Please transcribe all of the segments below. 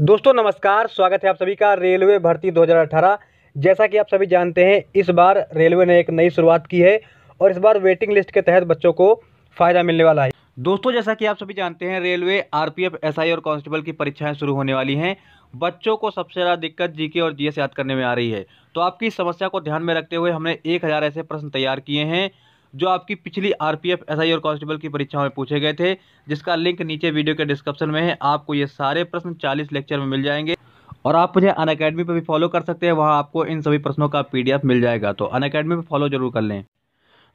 दोस्तों नमस्कार स्वागत है आप सभी का रेलवे भर्ती 2018 जैसा कि आप सभी जानते हैं इस बार रेलवे ने एक नई शुरुआत की है और इस बार वेटिंग लिस्ट के तहत बच्चों को फ़ायदा मिलने वाला है दोस्तों जैसा कि आप सभी जानते हैं रेलवे आरपीएफ एसआई और कांस्टेबल की परीक्षाएं शुरू होने वाली हैं बच्चों को सबसे ज़्यादा दिक्कत जीके और जीएस याद करने में आ रही है तो आपकी समस्या को ध्यान में रखते हुए हमने एक हज़ार ऐसे प्रश्न तैयार किए हैं जो आपकी पिछली आरपीएफ एसआई और कांस्टेबल की परीक्षाओं में पूछे गए थे जिसका लिंक नीचे वीडियो के डिस्क्रिप्शन में है आपको ये सारे प्रश्न चालीस लेक्चर में मिल जाएंगे और आप मुझे अन अकेडमी पर भी फॉलो कर सकते हैं वहाँ आपको इन सभी प्रश्नों का पी मिल जाएगा तो अन अकेडमी फॉलो जरूर कर लें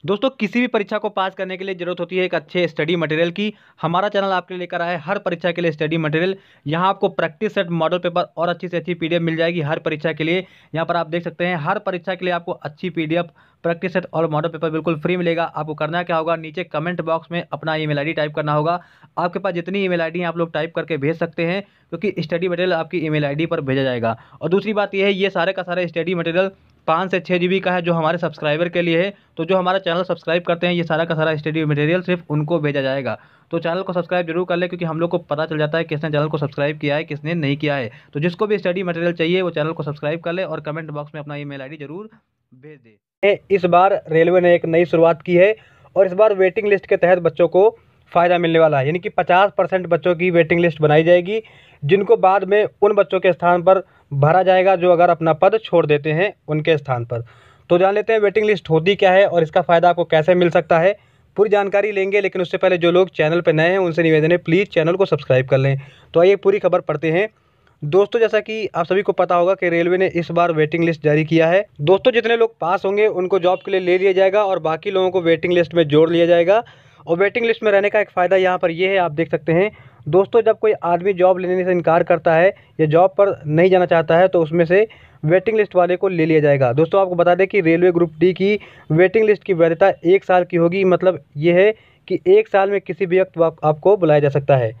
दोस्तों किसी भी परीक्षा को पास करने के लिए जरूरत होती है एक अच्छे स्टडी मटेरियल की हमारा चैनल आपके लिए लेकर आया है हर परीक्षा के लिए स्टडी मटेरियल यहाँ आपको प्रैक्टिस सेट मॉडल पेपर और अच्छी से अच्छी पीडीएफ मिल जाएगी हर परीक्षा के लिए यहाँ पर आप देख सकते हैं हर परीक्षा के लिए आपको अच्छी पी प्रैक्टिस सेट और मॉडल पेपर बिल्कुल फ्री मिलेगा आपको करना क्या होगा नीचे कमेंट बॉक्स में अपना ईमेल आईडी टाइप करना होगा आपके पास जितनी ईमेल आईडी आप लोग टाइप करके भेज सकते हैं क्योंकि स्टडी मटेरियल आपकी ईमेल आईडी पर भेजा जाएगा और दूसरी बात यह है ये सारे का सारे स्टडी मटेरियल पाँच से छः जी का है जो हमारे सब्सक्राइबर के लिए है तो जो हमारा चैनल सब्सक्राइब करते हैं ये सारा का सारा स्टडी मटेरियल सिर्फ उनको भेजा जाएगा तो चैनल को सब्सक्राइब जरूर कर ले क्योंकि हम लोग को पता चल जाता है किसने चैनल को सब्सक्राइब किया है किसने नहीं किया है तो जिसको भी स्टडी मटेरियल चाहिए वो चैनल को सब्सक्राइब कर ले और कमेंट बॉक्स में अपना ई मेल जरूर भेज दे इस बार रेलवे ने एक नई शुरुआत की है और इस बार वेटिंग लिस्ट के तहत बच्चों को फ़ायदा मिलने वाला है यानी कि पचास परसेंट बच्चों की वेटिंग लिस्ट बनाई जाएगी जिनको बाद में उन बच्चों के स्थान पर भरा जाएगा जो अगर अपना पद छोड़ देते हैं उनके स्थान पर तो जान लेते हैं वेटिंग लिस्ट होती क्या है और इसका फ़ायदा आपको कैसे मिल सकता है पूरी जानकारी लेंगे लेकिन उससे पहले जो लोग चैनल पर नए हैं उनसे निवेदन है प्लीज़ चैनल को सब्सक्राइब कर लें तो आइए पूरी खबर पढ़ते हैं दोस्तों जैसा कि आप सभी को पता होगा कि रेलवे ने इस बार वेटिंग लिस्ट जारी किया है दोस्तों जितने लोग पास होंगे उनको जॉब के लिए ले लिया जाएगा और बाकी लोगों को वेटिंग लिस्ट में जोड़ लिया जाएगा और वेटिंग लिस्ट में रहने का एक फ़ायदा यहाँ पर यह है आप देख सकते हैं दोस्तों जब कोई आदमी जॉब लेने से इनकार करता है या जॉब पर नहीं जाना चाहता है तो उसमें से वेटिंग लिस्ट वाले को ले लिया जाएगा दोस्तों आपको बता दें कि रेलवे ग्रुप डी की वेटिंग लिस्ट की वैधता एक साल की होगी मतलब ये है कि एक साल में किसी भी वक्त आपको बुलाया जा सकता है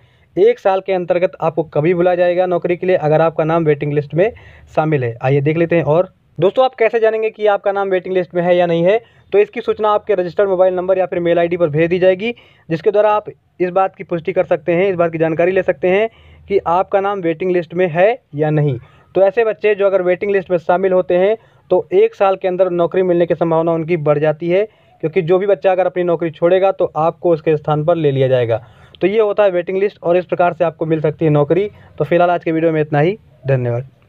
एक साल के अंतर्गत आपको कभी बुलाया जाएगा नौकरी के लिए अगर आपका नाम वेटिंग लिस्ट में शामिल है आइए देख लेते हैं और दोस्तों आप कैसे जानेंगे कि आपका नाम वेटिंग लिस्ट में है या नहीं है तो इसकी सूचना आपके रजिस्टर्ड मोबाइल नंबर या फिर मेल आईडी पर भेज दी जाएगी जिसके द्वारा आप इस बात की पुष्टि कर सकते हैं इस बात की जानकारी ले सकते हैं कि आपका नाम वेटिंग लिस्ट में है या नहीं तो ऐसे बच्चे जो अगर वेटिंग लिस्ट में शामिल होते हैं तो एक साल के अंदर नौकरी मिलने की संभावना उनकी बढ़ जाती है क्योंकि जो भी बच्चा अगर अपनी नौकरी छोड़ेगा तो आपको उसके स्थान पर ले लिया जाएगा तो ये होता है वेटिंग लिस्ट और इस प्रकार से आपको मिल सकती है नौकरी तो फिलहाल आज के वीडियो में इतना ही धन्यवाद